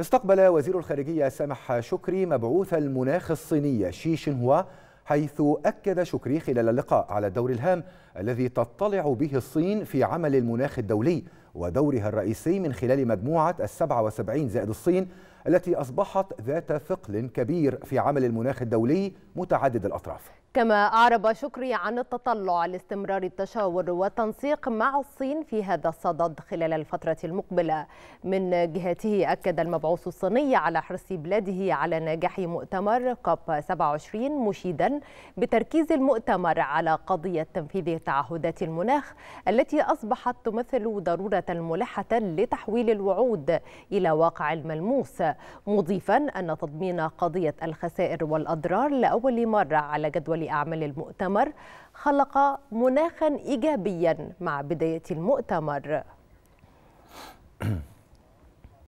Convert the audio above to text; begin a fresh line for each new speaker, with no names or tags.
استقبل وزير الخارجية سامح شكري مبعوث المناخ الصيني شي شينهوا حيث أكد شكري خلال اللقاء على الدور الهام الذي تطلع به الصين في عمل المناخ الدولي ودورها الرئيسي من خلال مجموعة السبعة وسبعين زائد الصين التي أصبحت ذات ثقل كبير في عمل المناخ الدولي متعدد الأطراف
كما أعرب شكري عن التطلع لاستمرار التشاور والتنسيق مع الصين في هذا الصدد خلال الفترة المقبلة من جهته أكد المبعوث الصيني على حرص بلاده على نجاح مؤتمر كوب 27 مشيدا بتركيز المؤتمر على قضية تنفيذ تعهدات المناخ التي أصبحت تمثل ضرورة ملحة لتحويل الوعود إلى واقع الملموس مضيفا أن تضمين قضية الخسائر والأضرار لأول مرة على جدول أعمال المؤتمر خلق مناخا إيجابيا مع بداية المؤتمر